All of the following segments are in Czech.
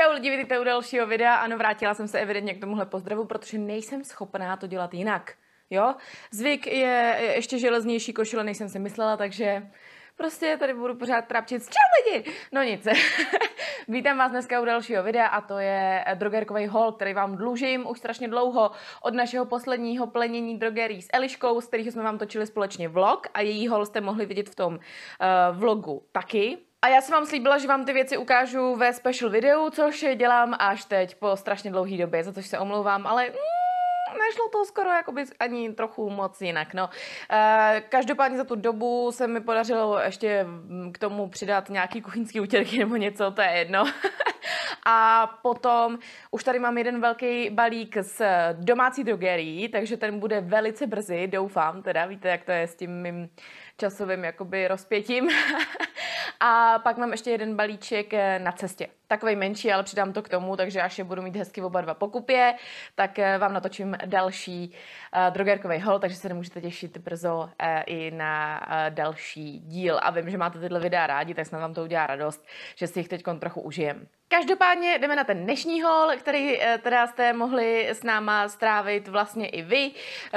Čau lidi, vidíte u dalšího videa. Ano, vrátila jsem se evidentně k tomuhle pozdravu, protože nejsem schopná to dělat jinak. Jo? Zvyk je ještě železnější košile, než jsem si myslela, takže prostě tady budu pořád trapčit. Čau lidi! No nic. Vítám vás dneska u dalšího videa a to je drogerkový hol, který vám dlužím už strašně dlouho od našeho posledního plenění drogerí s Eliškou, z kterých jsme vám točili společně vlog a její hol jste mohli vidět v tom uh, vlogu taky. A já jsem vám slíbila, že vám ty věci ukážu ve special videu, což dělám až teď po strašně dlouhý době, za což se omlouvám, ale mm, nešlo to skoro jakoby ani trochu moc jinak. No. E, každopádně za tu dobu se mi podařilo ještě mm, k tomu přidat nějaký kuchyňský útěrky nebo něco, to je jedno. A potom už tady mám jeden velký balík z domácí drogerií, takže ten bude velice brzy, doufám, teda víte, jak to je s tím mým časovým jakoby rozpětím. A pak mám ještě jeden balíček eh, na cestě takový menší, ale přidám to k tomu, takže až je budu mít hezky oba dva pokupě, tak eh, vám natočím další uh, eh, drogerkový hol, takže se nemůžete těšit brzo uh, i na uh, další díl. A vím, že máte tyhle videa rádi, tak snad vám to udělá radost, že si jich teď trochu užijem. Každopádně jdeme na ten dnešní hol, který teda jste mohli s náma strávit vlastně i vy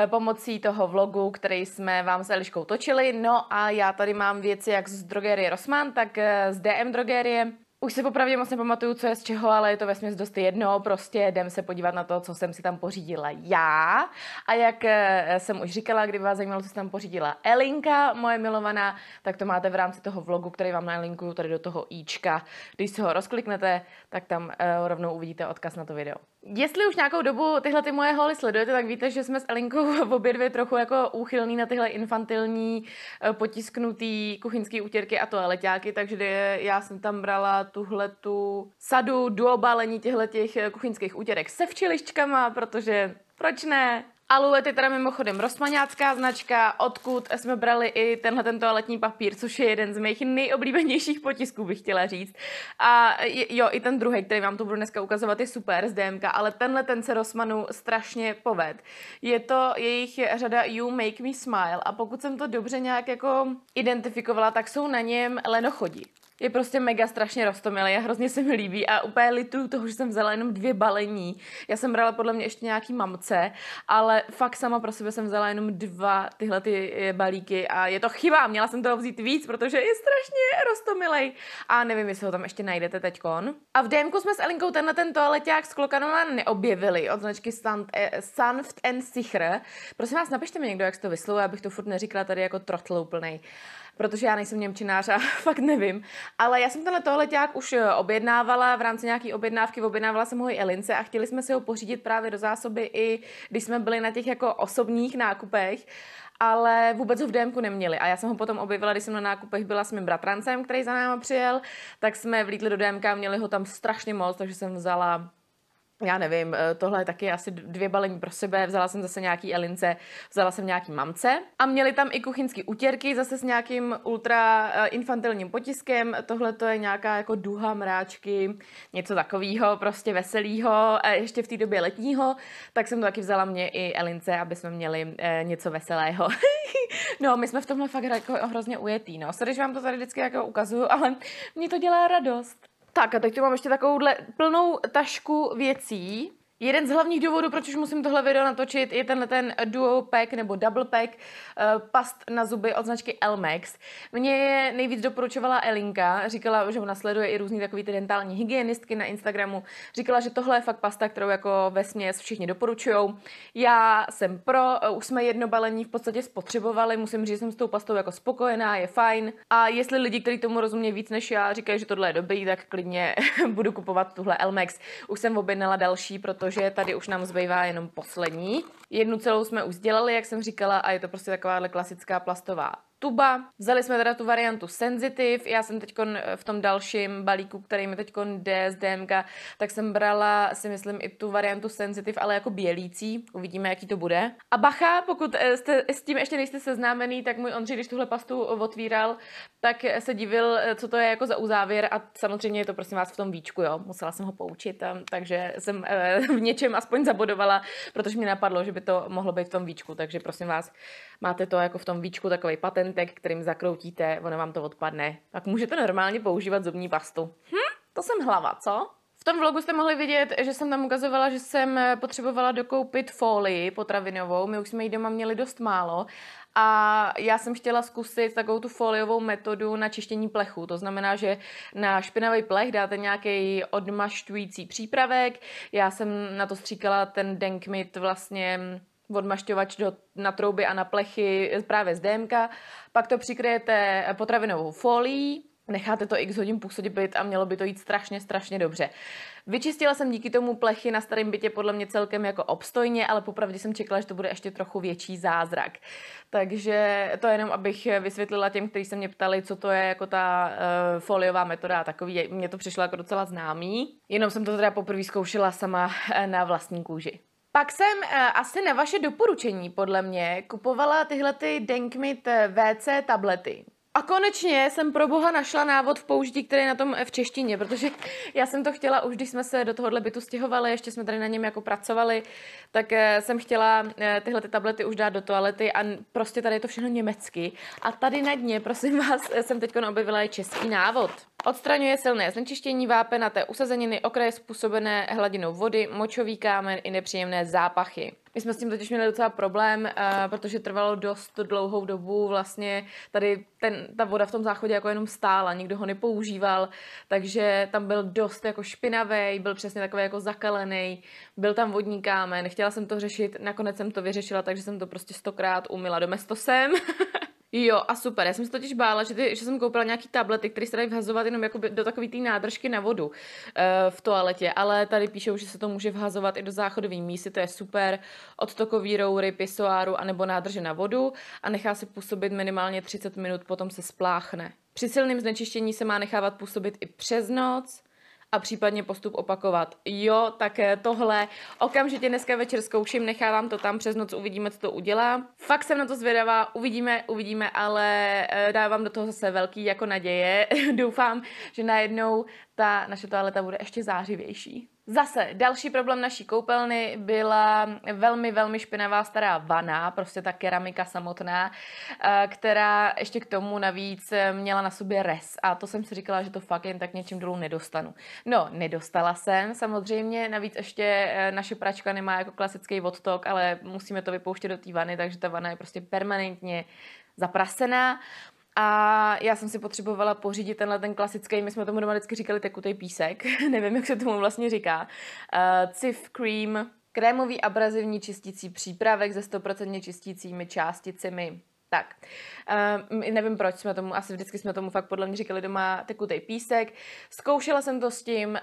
pomocí toho vlogu, který jsme vám s Eliškou točili. No a já tady mám věci jak z drogerie Rosman, tak z DM drogerie už si popravdě moc nepamatuju, co je z čeho, ale je to vesměs dost jedno. Prostě jdem se podívat na to, co jsem si tam pořídila já. A jak eh, jsem už říkala, kdyby vás zajímalo, co jsem tam pořídila Elinka, moje milovaná, tak to máte v rámci toho vlogu, který vám nalinkuju tady do toho ička. Když si ho rozkliknete, tak tam eh, rovnou uvidíte odkaz na to video. Jestli už nějakou dobu tyhle ty moje holy sledujete, tak víte, že jsme s Elinkou v obě dvě trochu jako úchylní na tyhle infantilní eh, potisknutý kuchyňský útěrky a toaleťáky, takže já jsem tam brala tuhle tu sadu duobalení těchto těch eh, kuchyňských útěrek se včeliščkama, protože proč ne? Aluet je teda mimochodem rosmaňácká značka, odkud jsme brali i tenhle ten toaletní papír, což je jeden z mých nejoblíbenějších potisků, bych chtěla říct. A jo, i ten druhý, který vám tu budu dneska ukazovat, je super z DMK, ale tenhle ten se Rosmanu strašně poved. Je to jejich řada You Make Me Smile a pokud jsem to dobře nějak jako identifikovala, tak jsou na něm lenochodi je prostě mega strašně rostomilý a hrozně se mi líbí a úplně lituju toho, že jsem vzala jenom dvě balení. Já jsem brala podle mě ještě nějaký mamce, ale fakt sama pro sebe jsem vzala jenom dva tyhle ty eh, balíky a je to chyba, měla jsem toho vzít víc, protože je strašně rostomilej a nevím, jestli ho tam ještě najdete teďkon. A v DMku jsme s Elinkou tenhle ten toaleták s klokanama neobjevili od značky Sanft, eh, Sanft and Sichr. Prosím vás, napište mi někdo, jak se to vyslovuje, abych to furt neříkala tady jako trotl úplnej protože já nejsem Němčinář a fakt nevím. Ale já jsem tenhle tohleťák už eh, objednávala v rámci nějaký objednávky, objednávala jsem ho i Elince a chtěli jsme si ho pořídit právě do zásoby i když jsme byli na těch jako osobních nákupech ale vůbec ho v DMku neměli. A já jsem ho potom objevila, když jsem na nákupech byla s mým bratrancem, který za náma přijel, tak jsme vlítli do DMK, měli ho tam strašně moc, takže jsem vzala já nevím, eh, tohle je taky asi dvě balení pro sebe, vzala jsem zase nějaký Elince, vzala jsem nějaký mamce a měli tam i kuchyňský utěrky zase s nějakým ultra eh, infantilním potiskem, tohle to je nějaká jako duha mráčky, něco takového, prostě veselýho, ještě v té době letního, tak jsem to taky vzala mě i Elince, aby jsme měli eh, něco veselého. no, my jsme v tomhle fakt jako hrozně ujetý, no. Sorry, vám to tady vždycky jako ukazuju, ale mě to dělá radost. Tak a teď tu mám ještě takovouhle plnou tašku věcí. Jeden z hlavních důvodů, proč už musím tohle video natočit, je tenhle ten duo pack nebo double pack uh, past na zuby od značky Elmex. Mně je nejvíc doporučovala Elinka, říkala, že ona sleduje i různý takový ty dentální hygienistky na Instagramu. Říkala, že tohle je fakt pasta, kterou jako ve směs všichni doporučují. Já jsem pro, eh, už jsme jedno balení v podstatě spotřebovali, musím říct, že jsem s tou pastou jako spokojená, je fajn. A jestli lidi, kteří tomu rozumí víc než já, říkají, že tohle je dobrý, tak klidně budu kupovat tuhle Elmex. Už jsem objednala další, proto protože tady už nám zbývá jenom poslední. Jednu celou jsme už dělali, jak jsem říkala, a je to prostě takováhle klasická plastová tuba. Vzali jsme teda tu variantu Sensitive, já jsem teď eh, v tom dalším balíku, který mi teď jde z DMK, tak jsem brala si myslím i tu variantu Sensitive, ale jako bělící, uvidíme, jaký to bude. A bacha, pokud eh, jste, eh, s tím ještě nejste seznámený, tak můj Ondřej, když tuhle pastu otvíral, tak se divil, co to je jako za uzávěr a samozřejmě je to prosím vás v tom víčku, jo, musela jsem ho poučit, takže jsem v něčem aspoň zabodovala, protože mi napadlo, že by to mohlo být v tom víčku, takže prosím vás, Máte to jako v tom víčku takový patentek, kterým zakroutíte, ono vám to odpadne. Tak můžete normálně používat zubní pastu. Hm, to jsem hlava, co? V tom vlogu jste mohli vidět, že jsem tam ukazovala, že jsem eh, potřebovala dokoupit folii potravinovou. My už jsme ji doma měli dost málo. A já jsem chtěla zkusit takovou tu foliovou metodu na čištění plechu. To znamená, že na špinavý plech dáte nějaký odmašťující přípravek. Já jsem na to stříkala ten denkmit vlastně hm, odmašťovač do, na trouby a na plechy právě z DMK, pak to přikryjete potravinovou folií, necháte to x hodin působit a mělo by to jít strašně, strašně dobře. Vyčistila jsem díky tomu plechy na starém bytě podle mě celkem jako obstojně, ale popravdě jsem čekala, že to bude ještě trochu větší zázrak. Takže to jenom, abych vysvětlila těm, kteří se mě ptali, co to je jako ta uh, foliová metoda a takový, mně to přišlo jako docela známý. Jenom jsem to teda poprvé zkoušela sama eh, na vlastní kůži. Pak jsem eh, asi na vaše doporučení, podle mě, kupovala tyhle ty Denkmit eh, VC tablety. A konečně jsem pro boha našla návod v použití, který je na tom v češtině, protože já jsem to chtěla už, když jsme se do tohohle bytu stěhovali, ještě jsme tady na něm jako pracovali, tak eh, jsem chtěla eh, tyhle ty tablety už dát do toalety a prostě tady je to všechno německy. A tady na dně, prosím vás, jsem teď objevila i český návod. Odstraňuje silné znečištění vápenaté usazeniny okraje způsobené hladinou vody, močový kámen i nepříjemné zápachy. My jsme s tím totiž měli docela problém, uh, protože trvalo dost dlouhou dobu. Vlastně tady ten, ta voda v tom záchodě jako jenom stála, nikdo ho nepoužíval, takže tam byl dost jako špinavý, byl přesně takový jako zakalený, byl tam vodní kámen. Chtěla jsem to řešit, nakonec jsem to vyřešila, takže jsem to prostě stokrát umila domestosem. Jo, a super. Já jsem se totiž bála, že, ty, že jsem koupila nějaký tablety, které se dají vhazovat jenom jako do takové té nádržky na vodu uh, v toaletě, ale tady píšou, že se to může vhazovat i do záchodové mísy. to je super, Odtokový roury, pisoáru anebo nádrže na vodu a nechá se působit minimálně 30 minut, potom se spláchne. Při silném znečištění se má nechávat působit i přes noc, a případně postup opakovat. Jo, tak tohle okamžitě dneska večer zkouším, nechávám to tam přes noc, uvidíme, co to udělá. Fakt jsem na to zvědavá, uvidíme, uvidíme, ale eh, dávám do toho zase velký jako naděje. Doufám, že najednou ta naše toaleta bude ještě zářivější. Zase další problém naší koupelny byla velmi, velmi špinavá stará vana, prostě ta keramika samotná, eh, která ještě k tomu navíc eh, měla na sobě res. A to jsem si říkala, že to fakt jen tak něčím dolů nedostanu. No, nedostala jsem samozřejmě, navíc ještě eh, naše pračka nemá jako klasický odtok, ale musíme to vypouštět do té vany, takže ta vana je prostě permanentně zaprasená. A já jsem si potřebovala pořídit tenhle ten klasický, my jsme tomu doma vždycky říkali tekutý písek, nevím, jak se tomu vlastně říká. Uh, Cif Cream, krémový abrazivní čistící přípravek se 100% čistícími částicemi tak, um, nevím proč jsme tomu, asi vždycky jsme tomu fakt podle mě říkali doma tekutej písek. Zkoušela jsem to s tím, uh,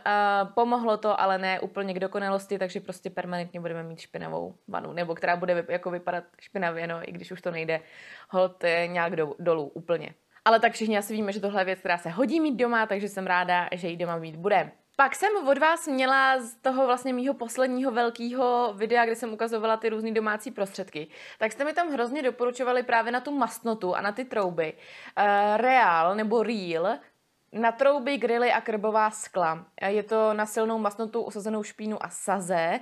pomohlo to, ale ne úplně k dokonalosti, takže prostě permanentně budeme mít špinavou vanu, nebo která bude vyp- jako vypadat špinavě, no, i když už to nejde hod nějak do, dolů úplně. Ale tak všichni asi víme, že tohle je věc, která se hodí mít doma, takže jsem ráda, že ji doma mít bude. Pak jsem od vás měla z toho vlastně mýho posledního velkého videa, kde jsem ukazovala ty různé domácí prostředky, tak jste mi tam hrozně doporučovali právě na tu masnotu a na ty trouby. Uh, real nebo real, na trouby, grily a krbová skla. Eh, je to na silnou masnotu usazenou špínu a saze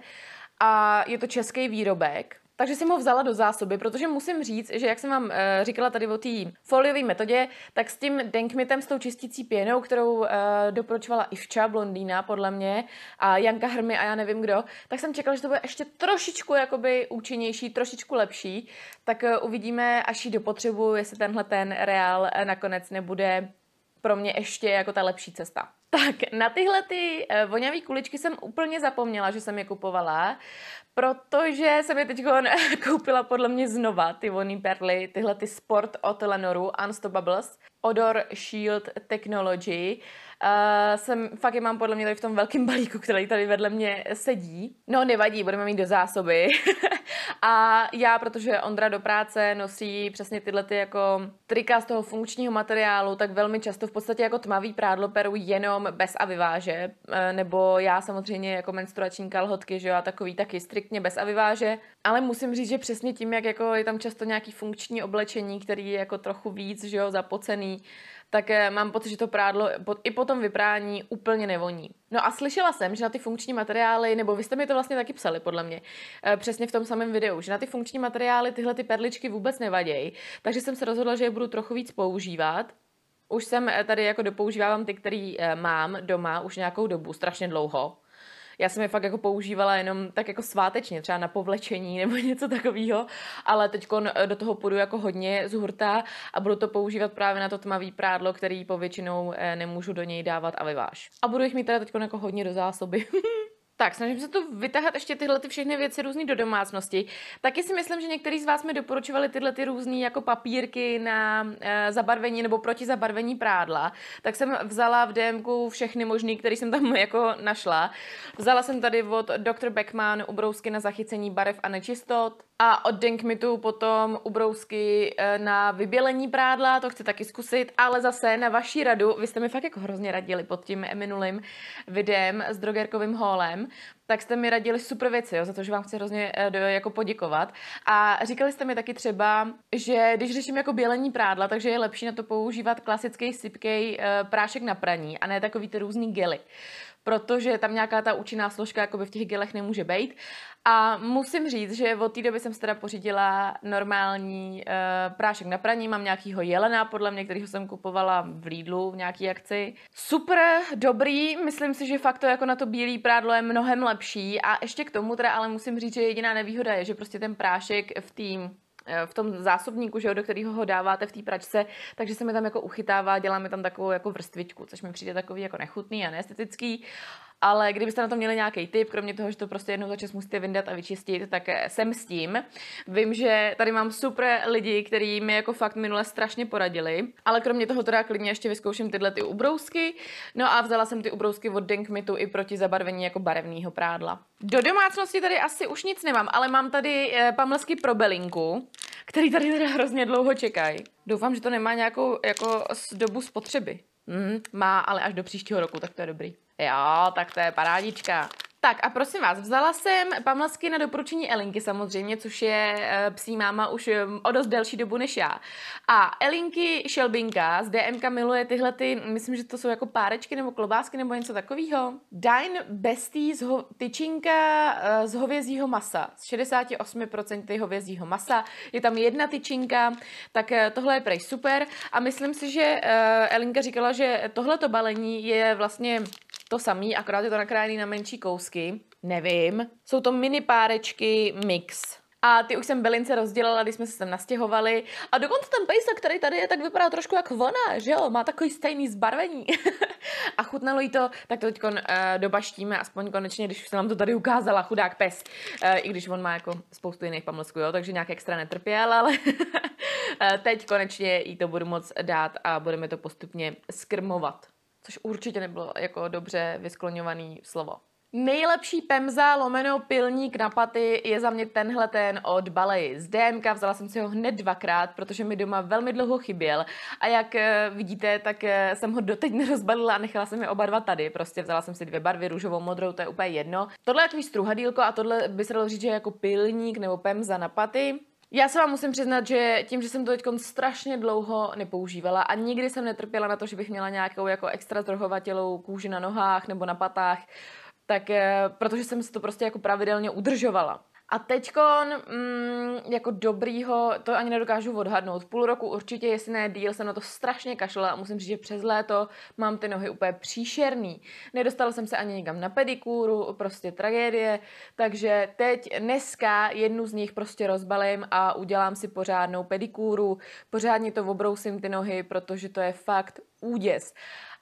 a je to český výrobek. Takže jsem ho vzala do zásoby, protože musím říct, že jak jsem vám e, říkala tady o té foliové metodě, tak s tím denkmitem, s tou čistící pěnou, kterou e, eh, dopročovala Ivča Blondýna, podle mě, a Janka Hrmy a já nevím kdo, tak jsem čekala, že to bude ještě trošičku jakoby účinnější, trošičku lepší. Tak e, uvidíme, až ji dopotřebuju, jestli tenhle ten reál e, nakonec nebude pro mě ještě jako ta lepší cesta. Tak na tyhle ty eh, voňavý kuličky jsem úplně zapomněla, že jsem je kupovala, protože jsem je teď koupila podle mě znova, ty voní perly, tyhle ty sport od Lenoru Unstoppables Odor Shield Technology. Uh, jsem, fakt je mám podle mě tady v tom velkém balíku, který tady vedle mě sedí. No nevadí, budeme mít do zásoby. a já, protože Ondra do práce nosí přesně tyhle ty jako trika z toho funkčního materiálu, tak velmi často v podstatě jako tmavý prádlo peru jenom bez a vyváže. Uh, nebo já samozřejmě jako menstruační kalhotky, že jo, a takový taky striktně bez a vyváže. Ale musím říct, že přesně tím, jak jako je tam často nějaký funkční oblečení, který je jako trochu víc, že jo, zapocený, tak eh, mám pocit, že to prádlo i po tom vyprání úplně nevoní. No a slyšela jsem, že na ty funkční materiály, nebo vy jste mi to vlastně taky psali, podle mě, eh, přesně v tom samém videu, že na ty funkční materiály tyhle ty perličky vůbec nevadějí, takže jsem se rozhodla, že je budu trochu víc používat. Už jsem eh, tady jako dopoužívávám ty, který mám doma už nějakou dobu, strašně dlouho, já jsem je fakt jako používala jenom tak jako svátečně, třeba na povlečení nebo něco takového, ale teď eh, do toho půjdu jako hodně z hurta a budu to používat právě na to tmavý prádlo, který povětšinou eh, nemůžu do něj dávat a vyváž. A budu jich mít teda teď jako hodně do zásoby. Tak, snažím se tu vytahat ještě tyhle ty všechny věci různé do domácnosti. Taky si myslím, že některý z vás mi doporučovali tyhle ty různé jako papírky na e, zabarvení nebo proti zabarvení prádla. Tak jsem vzala v DMku všechny možný, které jsem tam jako našla. Vzala jsem tady od Dr. Beckman ubrousky na zachycení barev a nečistot. A od Denkmitu potom ubrousky eh, na vybělení prádla, to chci taky zkusit, ale zase na vaší radu, vy jste mi fakt jako hrozně radili pod tím minulým videem s drogerkovým holem, tak jste mi radili super věci, jo, za to, že vám chci hrozně eh, jako poděkovat. A říkali jste mi taky třeba, že když řeším jako bělení prádla, takže je lepší na to používat klasický sypkej eh, prášek na praní a ne takový ty různý gely protože tam nějaká ta účinná složka v těch gelech nemůže být. A musím říct, že od té doby jsem se teda pořídila normální e, prášek na praní, mám nějakýho jelena, podle mě, kterýho jsem kupovala v Lidlu v nějaký akci. Super, dobrý, myslím si, že fakt to jako na to bílý prádlo je mnohem lepší a ještě k tomu teda ale musím říct, že jediná nevýhoda je, že prostě ten prášek v tým Eh, v tom zásobníku, že jo, do kterého ho dáváte v té pračce, takže se mi tam jako uchytává, děláme tam takovou jako vrstvičku, což mi přijde takový jako nechutný a neestetický ale kdybyste na to měli nějaký tip, kromě toho, že to prostě jednou za čas musíte vyndat a vyčistit, tak eh, jsem s tím. Vím, že tady mám super lidi, kteří mi jako fakt minule strašně poradili, ale kromě toho teda klidně ještě vyzkouším tyhle ty ubrousky. No a vzala jsem ty ubrousky od Denkmitu i proti zabarvení jako barevného prádla. Do domácnosti tady asi už nic nemám, ale mám tady eh, pamlsky pro belinku, který tady teda hrozně dlouho čekají. Doufám, že to nemá nějakou jako dobu spotřeby. Mm, má, ale až do příštího roku, tak to je dobrý. Jo, tak to je parádička. Tak a prosím vás, vzala jsem pamlasky na doporučení Elinky samozřejmě, což je eh, psí máma už eh, o dost delší dobu než já. A Elinky Šelbinka z DMK miluje tyhle ty, myslím, že to jsou jako párečky nebo klobásky nebo něco takového. Dine Bestie z ho- tyčinka eh, z hovězího masa, z 68% hovězího masa. Je tam jedna tyčinka, tak tohle je prej super. A myslím si, že Elinka říkala, že tohleto balení je vlastně to samý, akorát je to nakrájený na menší kousky. Nevím. Jsou to mini párečky mix. A ty už jsem Belince rozdělala, když jsme se sem nastěhovali. A dokonce ten pejsek, který tady je, tak vypadá trošku jak ona, že jo? Má takový stejný zbarvení. a chutnalo jí to, tak to teď uh, eh, dobaštíme, aspoň konečně, když se nám to tady ukázala, chudák pes. Uh, I když on má jako spoustu jiných pamlsků, jo? Takže nějak extra netrpěl, ale eh, teď konečně jí to budu moc dát a budeme to postupně skrmovat což určitě nebylo jako dobře vyskloňovaný slovo. Nejlepší pemza lomeno pilník na paty je za mě tenhle ten od Baleji z DMK. Vzala jsem si ho hned dvakrát, protože mi doma velmi dlouho chyběl. A jak eh, vidíte, tak eh, jsem ho doteď nerozbalila a nechala jsem je oba dva tady. Prostě vzala jsem si dvě barvy, růžovou, modrou, to je úplně jedno. Tohle je takový struhadílko a tohle by se dalo říct, že jako pilník nebo pemza na paty. Já se vám musím přiznat, že tím, že jsem to teď strašně dlouho nepoužívala a nikdy jsem netrpěla na to, že bych měla nějakou jako extra trhovatělou kůži na nohách nebo na patách, tak eh, protože jsem si to prostě jako pravidelně udržovala. A teďkon, mm, jako dobrýho, to ani nedokážu odhadnout. Půl roku určitě, jestli ne díl, jsem na to strašně kašlela a musím říct, že přes léto mám ty nohy úplně příšerný. Nedostala jsem se ani nikam na pedikůru, prostě tragédie, takže teď dneska jednu z nich prostě rozbalím a udělám si pořádnou pedikůru, pořádně to obrousím ty nohy, protože to je fakt úděs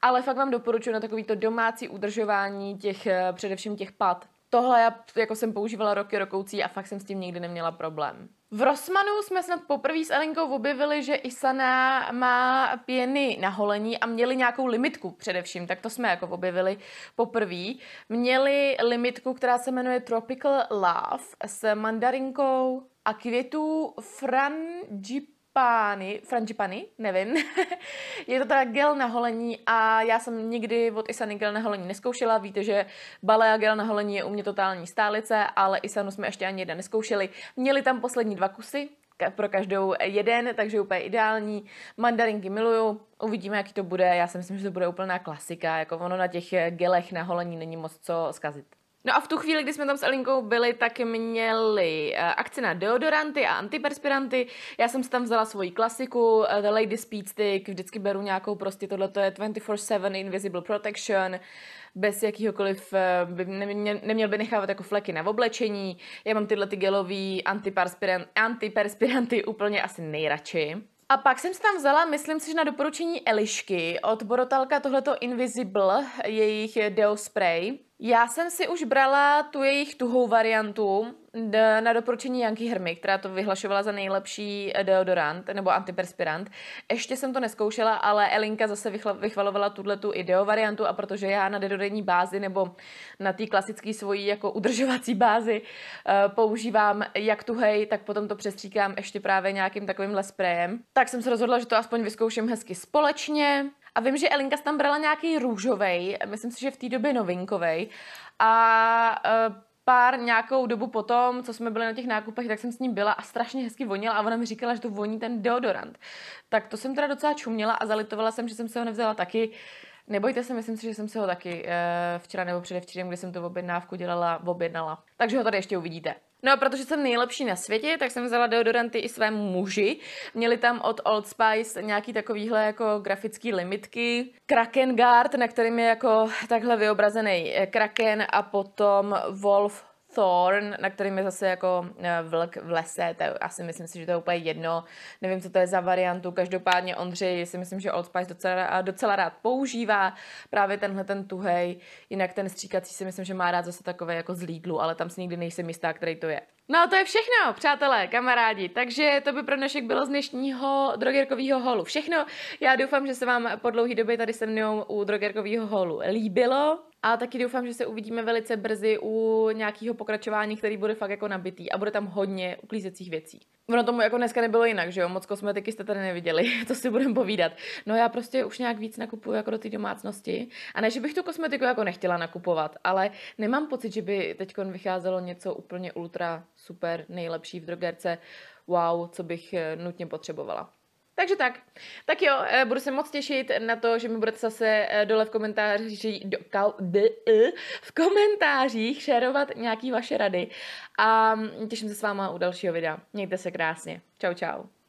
ale fakt vám doporučuji na takovýto domácí udržování těch, eh, především těch pad, tohle já jako jsem používala roky rokoucí a fakt jsem s tím nikdy neměla problém. V Rosmanu jsme snad poprvé s Elinkou objevili, že Isana má pěny na holení a měli nějakou limitku především, tak to jsme jako objevili poprvé. Měli limitku, která se jmenuje Tropical Love s mandarinkou a květu frangip pány, frangipany, nevím. je to teda gel na holení a já jsem nikdy od Isany gel na holení neskoušela. Víte, že balea gel na holení je u mě totální stálice, ale Isanu jsme ještě ani jeden neskoušeli. Měli tam poslední dva kusy, pro každou jeden, takže úplně ideální. Mandarinky miluju, uvidíme, jaký to bude. Já si myslím, že to bude úplná klasika, jako ono na těch gelech na holení není moc co zkazit. No a v tu chvíli, kdy jsme tam s Alinkou byli, tak měli eh, akci na deodoranty a antiperspiranty. Já jsem si tam vzala svoji klasiku, eh, The Lady Speed Stick, vždycky beru nějakou prostě, tohle to je 24-7 Invisible Protection, bez jakýhokoliv, eh, by, neměl, neměl by nechávat jako fleky na oblečení. Já mám tyhle ty gelový antiperspirant, antiperspiranty úplně asi nejradši. A pak jsem si tam vzala, myslím si, že na doporučení Elišky od Borotalka tohleto Invisible, jejich Deo Spray. Já jsem si už brala tu jejich tuhou variantu na doporučení Janky Hermy, která to vyhlašovala za nejlepší eh, deodorant nebo antiperspirant. Ještě jsem to neskoušela, ale Elinka zase vychvalovala tuhle tu ideo variantu a protože já na deodorantní bázi nebo na té klasické svojí jako udržovací bázi eh, používám jak tuhej, tak potom to přestříkám ještě právě nějakým takovýmhle sprejem, tak jsem se rozhodla, že to aspoň vyzkouším hezky společně. A vím, že Elinka tam brala nějaký růžovej, myslím si, že v té době novinkovej. A e, pár nějakou dobu potom, co jsme byli na těch nákupech, tak jsem s ním byla a strašně hezky vonila a ona mi říkala, že to voní ten deodorant. Tak to jsem teda docela čuměla a zalitovala jsem, že jsem se ho nevzala taky. Nebojte se, myslím si, že jsem se ho taky e, včera nebo předevčírem, kdy jsem tu objednávku dělala, objednala. Takže ho tady ještě uvidíte. No a protože jsem nejlepší na světě, tak jsem vzala deodoranty i svému muži. Měli tam od Old Spice nějaký takovýhle jako grafický limitky. Kraken Guard, na kterým je jako takhle vyobrazený eh, kraken a potom Wolf Thorn, na kterým je zase jako eh, vlk v lese, to je, asi myslím si, že to je úplně jedno, nevím, co to je za variantu, každopádně Ondřej si myslím, že Old Spice docela, docela rád používá, právě tenhle ten tuhej, jinak ten stříkací si myslím, že má rád zase takové jako z Lidlu, ale tam si nikdy nejsem jistá, který to je. No a to je všechno, přátelé, kamarádi. Takže to by pro dnešek bylo z dnešního drogerkového holu všechno. Já doufám, že se vám po dlouhý době tady se mnou u drogerkového holu líbilo. A taky doufám, že se uvidíme velice brzy u nějakého pokračování, který bude fakt jako nabitý a bude tam hodně uklízecích věcí. Ono tomu jako dneska nebylo jinak, že jo? Moc kosmetiky jste tady neviděli, to si budeme povídat. No já prostě už nějak víc nakupuju jako do té domácnosti. A ne, že bych tu kosmetiku jako nechtěla nakupovat, ale nemám pocit, že by teď vycházelo něco úplně ultra super nejlepší v drogerce. Wow, co bych eh, nutně potřebovala. Takže tak. Tak jo, eh, budu se moc těšit na to, že mi budete zase eh, dole v komentářích, do, kal, d, e, v komentářích šerovat nějaký vaše rady. A mm, těším se s váma u dalšího videa. Mějte se krásně. Čau, čau.